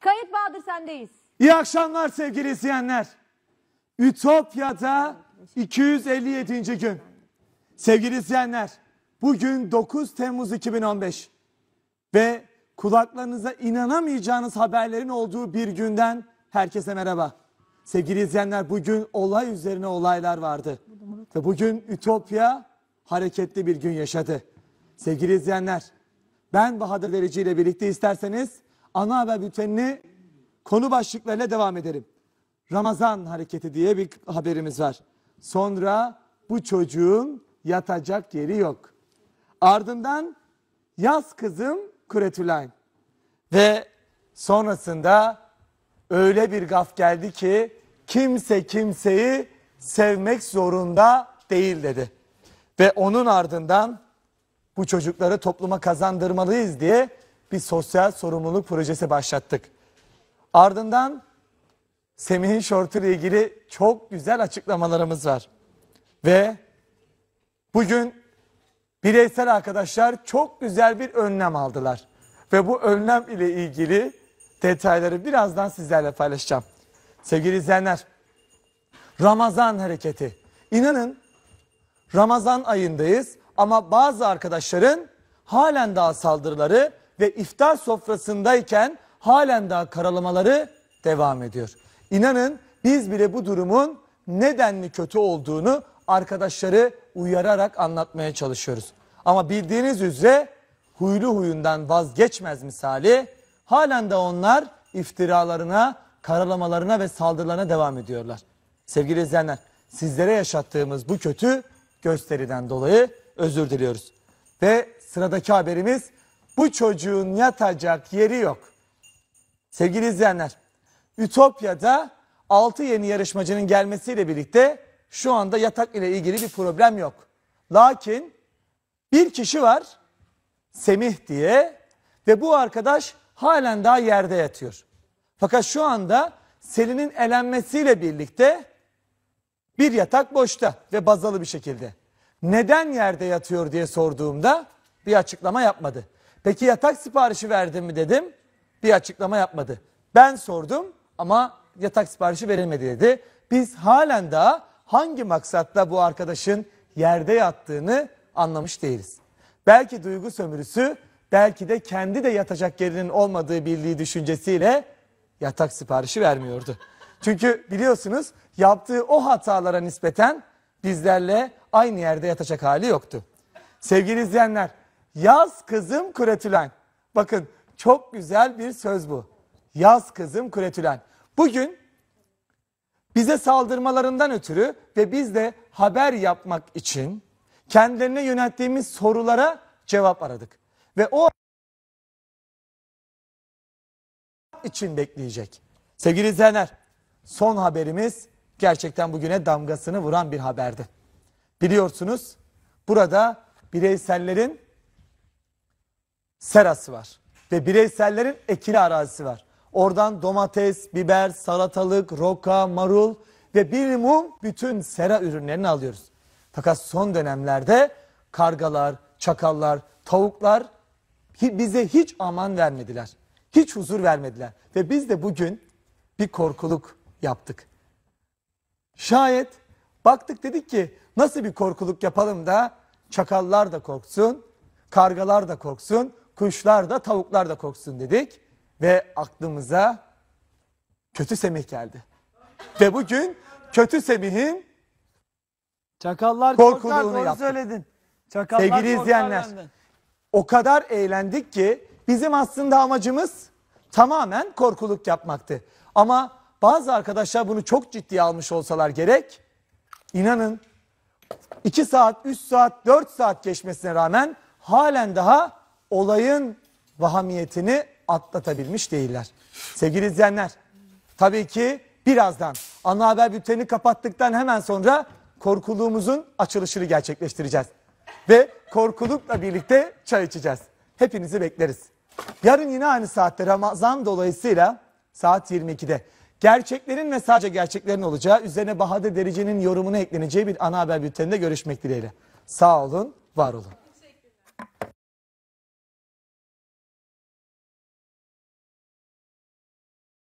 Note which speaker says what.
Speaker 1: Kayıt Bahadır sendeyiz. İyi akşamlar sevgili izleyenler. Ütopya'da 257. gün. Sevgili izleyenler, bugün 9 Temmuz 2015 ve kulaklarınıza inanamayacağınız haberlerin olduğu bir günden herkese merhaba. Sevgili izleyenler bugün olay üzerine olaylar vardı. Ve bugün Ütopya hareketli bir gün yaşadı. Sevgili izleyenler ben Bahadır Verici ile birlikte isterseniz ana haber bültenini konu başlıklarıyla devam edelim. Ramazan hareketi diye bir haberimiz var. Sonra bu çocuğun yatacak yeri yok. Ardından yaz kızım Kuretülayn. Ve sonrasında öyle bir gaf geldi ki kimse kimseyi sevmek zorunda değil dedi. Ve onun ardından bu çocukları topluma kazandırmalıyız diye bir sosyal sorumluluk projesi başlattık. Ardından Semih'in şortu ile ilgili çok güzel açıklamalarımız var. Ve bugün bireysel arkadaşlar çok güzel bir önlem aldılar. Ve bu önlem ile ilgili detayları birazdan sizlerle paylaşacağım. Sevgili izleyenler, Ramazan hareketi. İnanın Ramazan ayındayız ama bazı arkadaşların halen daha saldırıları ve iftar sofrasındayken halen daha karalamaları devam ediyor. İnanın biz bile bu durumun nedenli kötü olduğunu arkadaşları uyararak anlatmaya çalışıyoruz. Ama bildiğiniz üzere huylu huyundan vazgeçmez misali halen de onlar iftiralarına, karalamalarına ve saldırılarına devam ediyorlar. Sevgili izleyenler sizlere yaşattığımız bu kötü gösteriden dolayı özür diliyoruz. Ve sıradaki haberimiz bu çocuğun yatacak yeri yok. Sevgili izleyenler, Ütopya'da 6 yeni yarışmacının gelmesiyle birlikte şu anda yatak ile ilgili bir problem yok. Lakin bir kişi var Semih diye ve bu arkadaş halen daha yerde yatıyor. Fakat şu anda Selin'in elenmesiyle birlikte bir yatak boşta ve bazalı bir şekilde. Neden yerde yatıyor diye sorduğumda bir açıklama yapmadı. Peki yatak siparişi verdin mi dedim. Bir açıklama yapmadı. Ben sordum ama yatak siparişi verilmedi dedi. Biz halen daha hangi maksatla bu arkadaşın yerde yattığını anlamış değiliz. Belki duygu sömürüsü, belki de kendi de yatacak yerinin olmadığı bildiği düşüncesiyle yatak siparişi vermiyordu. Çünkü biliyorsunuz yaptığı o hatalara nispeten bizlerle aynı yerde yatacak hali yoktu. Sevgili izleyenler Yaz kızım küretülen. Bakın çok güzel bir söz bu. Yaz kızım küretülen. Bugün bize saldırmalarından ötürü ve biz de haber yapmak için kendilerine yönelttiğimiz sorulara cevap aradık. Ve o için bekleyecek. Sevgili izleyenler son haberimiz gerçekten bugüne damgasını vuran bir haberdi. Biliyorsunuz burada bireysellerin serası var. Ve bireysellerin ekili arazisi var. Oradan domates, biber, salatalık, roka, marul ve bir mum bütün sera ürünlerini alıyoruz. Fakat son dönemlerde kargalar, çakallar, tavuklar bize hiç aman vermediler. Hiç huzur vermediler. Ve biz de bugün bir korkuluk yaptık. Şayet baktık dedik ki nasıl bir korkuluk yapalım da çakallar da korksun, kargalar da korksun, kuşlar da tavuklar da koksun dedik. Ve aklımıza kötü semih geldi. Ve bugün kötü semihin Çakallar korktular doğru yaptık. söyledin. Çakallar Sevgili izleyenler o kadar eğlendik ki bizim aslında amacımız tamamen korkuluk yapmaktı. Ama bazı arkadaşlar bunu çok ciddiye almış olsalar gerek İnanın 2 saat, 3 saat, 4 saat geçmesine rağmen halen daha olayın vahamiyetini atlatabilmiş değiller. Sevgili izleyenler, tabii ki birazdan ana haber bültenini kapattıktan hemen sonra korkuluğumuzun açılışını gerçekleştireceğiz. Ve korkulukla birlikte çay içeceğiz. Hepinizi bekleriz. Yarın yine aynı saatte Ramazan dolayısıyla saat 22'de gerçeklerin ve sadece gerçeklerin olacağı üzerine Bahadır Derici'nin yorumunu ekleneceği bir ana haber bülteninde görüşmek dileğiyle. Sağ olun, var olun.